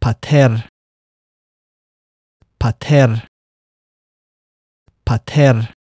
pater pater pater